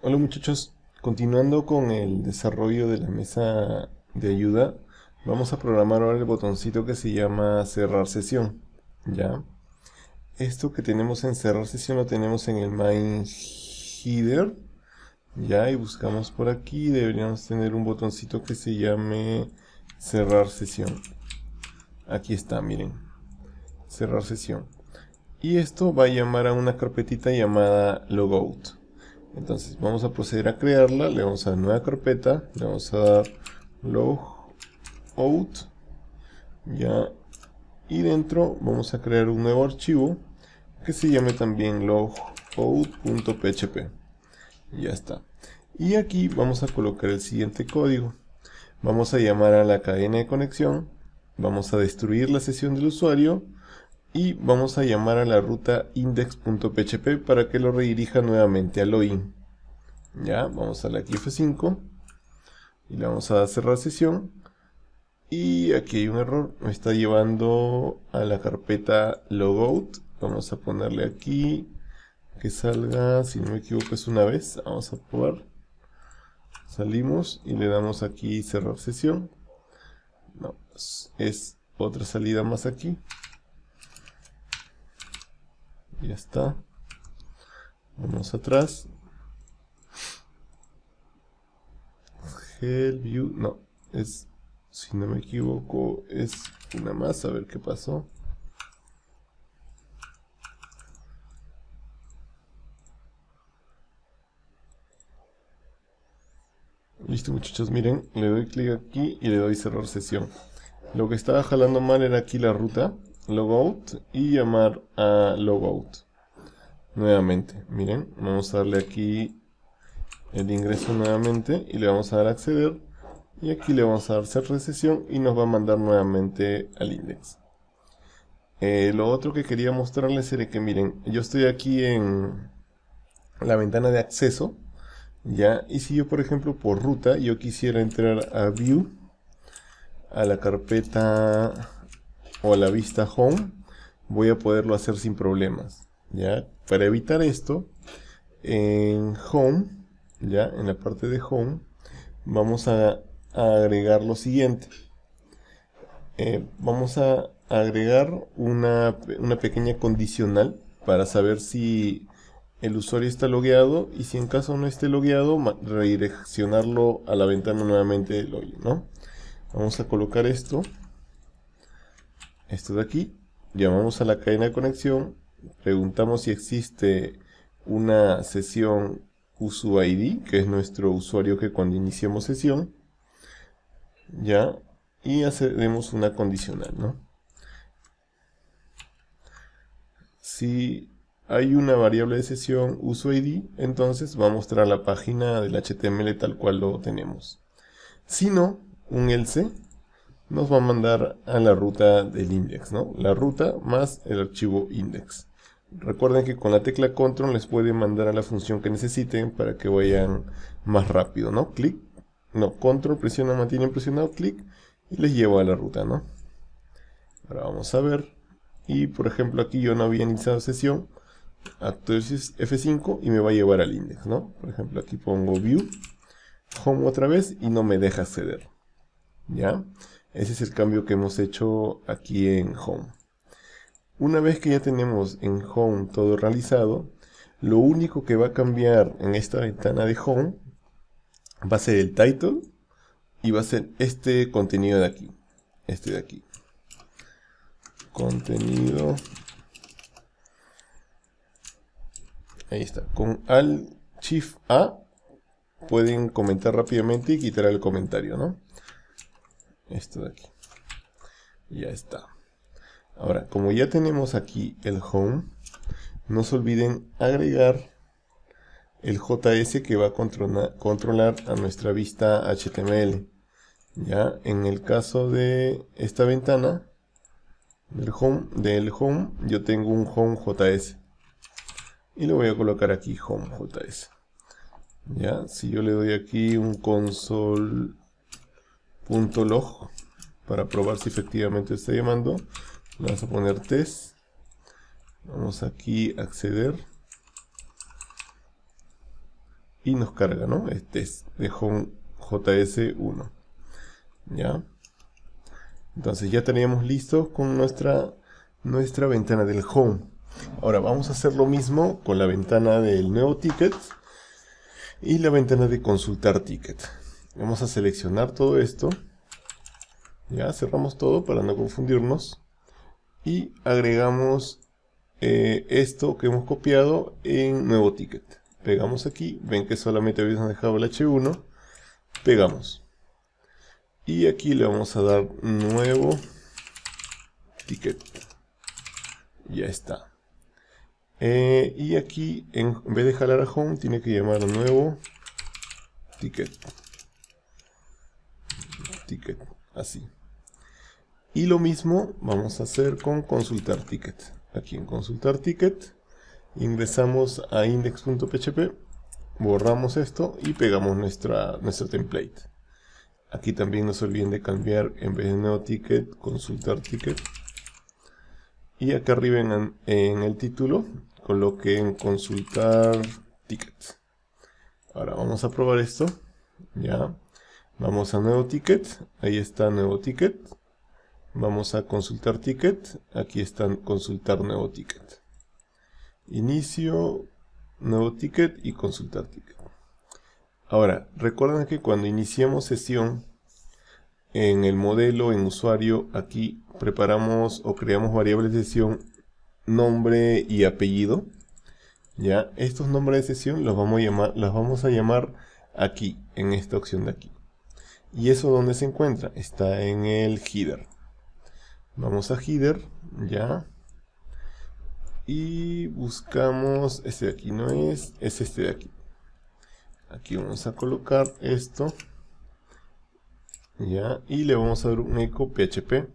Hola muchachos, continuando con el desarrollo de la mesa de ayuda, vamos a programar ahora el botoncito que se llama cerrar sesión, ¿ya? Esto que tenemos en cerrar sesión lo tenemos en el main header, ¿ya? Y buscamos por aquí, deberíamos tener un botoncito que se llame cerrar sesión. Aquí está, miren, cerrar sesión. Y esto va a llamar a una carpetita llamada logout. Entonces vamos a proceder a crearla, le vamos a nueva carpeta, le vamos a dar logout, ya, y dentro vamos a crear un nuevo archivo que se llame también logout.php. Ya está. Y aquí vamos a colocar el siguiente código. Vamos a llamar a la cadena de conexión, vamos a destruir la sesión del usuario y vamos a llamar a la ruta index.php para que lo redirija nuevamente al login. Ya, vamos a la aquí F5 y le vamos a cerrar sesión. Y aquí hay un error, me está llevando a la carpeta logout. Vamos a ponerle aquí que salga, si no me equivoco es una vez, vamos a probar. Salimos y le damos aquí cerrar sesión. No, es otra salida más aquí. Ya está. Vamos atrás. help View. No, es, si no me equivoco, es una más. A ver qué pasó. Listo muchachos, miren, le doy clic aquí y le doy cerrar sesión. Lo que estaba jalando mal era aquí la ruta logout y llamar a logout nuevamente. Miren, vamos a darle aquí el ingreso nuevamente y le vamos a dar acceder y aquí le vamos a dar cerrar sesión y nos va a mandar nuevamente al index. Eh, lo otro que quería mostrarles sería que miren, yo estoy aquí en la ventana de acceso, ya, y si yo por ejemplo por ruta yo quisiera entrar a view, a la carpeta o la vista home, voy a poderlo hacer sin problemas. ¿ya? Para evitar esto, en home, ya en la parte de home, vamos a, agregar lo siguiente. Eh, vamos a agregar una, una pequeña condicional para saber si el usuario está logueado y si en caso no esté logueado, redireccionarlo a la ventana nuevamente del ¿no? Vamos a colocar esto esto de aquí, llamamos a la cadena de conexión, preguntamos si existe una sesión UsuID, que es nuestro usuario que cuando iniciamos sesión, ya, y hacemos una condicional, ¿no? Si hay una variable de sesión UsuID, entonces va a mostrar la página del HTML tal cual lo tenemos. Si no, un else nos va a mandar a la ruta del index, ¿no? La ruta más el archivo index. Recuerden que con la tecla control les puede mandar a la función que necesiten para que vayan más rápido, ¿no? Clic, no, control, presiona mantienen presionado, clic y les llevo a la ruta, ¿no? Ahora vamos a ver. Y por ejemplo aquí yo no había iniciado sesión. F5 y me va a llevar al index, ¿no? Por ejemplo aquí pongo view, home otra vez y no me deja acceder. ¿Ya? Ese es el cambio que hemos hecho aquí en Home. Una vez que ya tenemos en Home todo realizado, lo único que va a cambiar en esta ventana de Home va a ser el title y va a ser este contenido de aquí. Este de aquí. Contenido. Ahí está. Con Alt Shift A pueden comentar rápidamente y quitar el comentario, ¿no? esto de aquí. Ya está. Ahora, como ya tenemos aquí el home, no se olviden agregar el JS que va a controlar a nuestra vista HTML. Ya, en el caso de esta ventana, del home, del home, yo tengo un home JS. Y le voy a colocar aquí home JS. Ya, si yo le doy aquí un console .log para probar si efectivamente está llamando. vamos a poner test. Vamos aquí a acceder. Y nos carga, ¿no? Es test de home JS1. ¿Ya? Entonces ya teníamos listo con nuestra, nuestra ventana del home. Ahora vamos a hacer lo mismo con la ventana del nuevo ticket y la ventana de consultar ticket. Vamos a seleccionar todo esto. Ya cerramos todo para no confundirnos. Y agregamos eh, esto que hemos copiado en nuevo ticket. Pegamos aquí, ven que solamente habíamos dejado el H1. Pegamos. Y aquí le vamos a dar nuevo ticket. Ya está. Eh, y aquí, en vez de jalar a home, tiene que llamar nuevo ticket ticket, así. Y lo mismo vamos a hacer con consultar ticket. Aquí en consultar ticket ingresamos a index.php, borramos esto y pegamos nuestra, nuestro template. Aquí también no se olviden de cambiar en vez de nuevo ticket, consultar ticket. Y acá arriba en, el título coloquen consultar ticket. Ahora vamos a probar esto. Ya. Vamos a nuevo ticket. Ahí está nuevo ticket. Vamos a consultar ticket. Aquí están consultar nuevo ticket. Inicio, nuevo ticket y consultar ticket. Ahora, recuerden que cuando iniciamos sesión en el modelo, en usuario, aquí preparamos o creamos variables de sesión nombre y apellido. Ya, estos nombres de sesión los vamos a llamar, los vamos a llamar aquí, en esta opción de aquí. ¿Y eso dónde se encuentra? Está en el header. Vamos a header, ya. Y buscamos, este de aquí no es, es este de aquí. Aquí vamos a colocar esto. Ya, y le vamos a dar un eco php.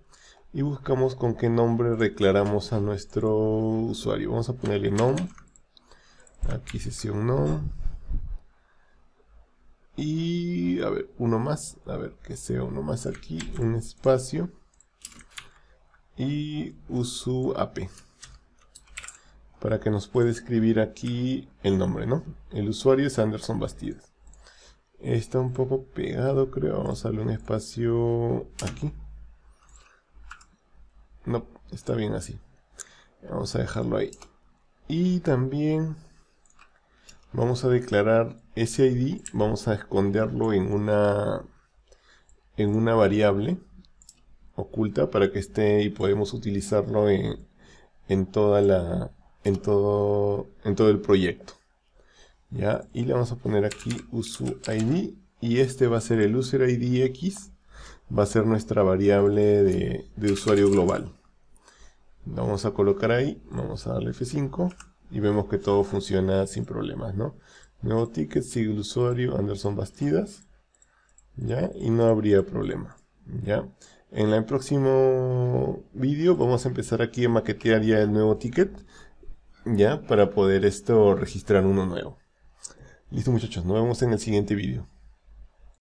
Y buscamos con qué nombre declaramos a nuestro usuario. Vamos a ponerle nom. Aquí sesión nom y a ver, uno más. A ver, que sea uno más aquí. Un espacio. Y USUAP. Para que nos pueda escribir aquí el nombre, ¿no? El usuario es Anderson Bastidas. Está un poco pegado, creo. Vamos a darle un espacio aquí. No, está bien así. Vamos a dejarlo ahí. Y también Vamos a declarar ese ID, vamos a esconderlo en una, en una variable oculta para que esté y podemos utilizarlo en, toda la, en, todo, el proyecto. ¿ya? Y le vamos a poner aquí id y este va a ser el userIDX, va a ser nuestra variable de, de usuario global. Lo vamos a colocar ahí, vamos a darle F5 y vemos que todo funciona sin problemas, ¿no? Nuevo ticket, sigue el usuario, Anderson Bastidas, ¿ya? Y no habría problema, ¿ya? En el próximo video vamos a empezar aquí a maquetear ya el nuevo ticket, ¿ya? Para poder esto registrar uno nuevo. Listo muchachos, nos vemos en el siguiente video.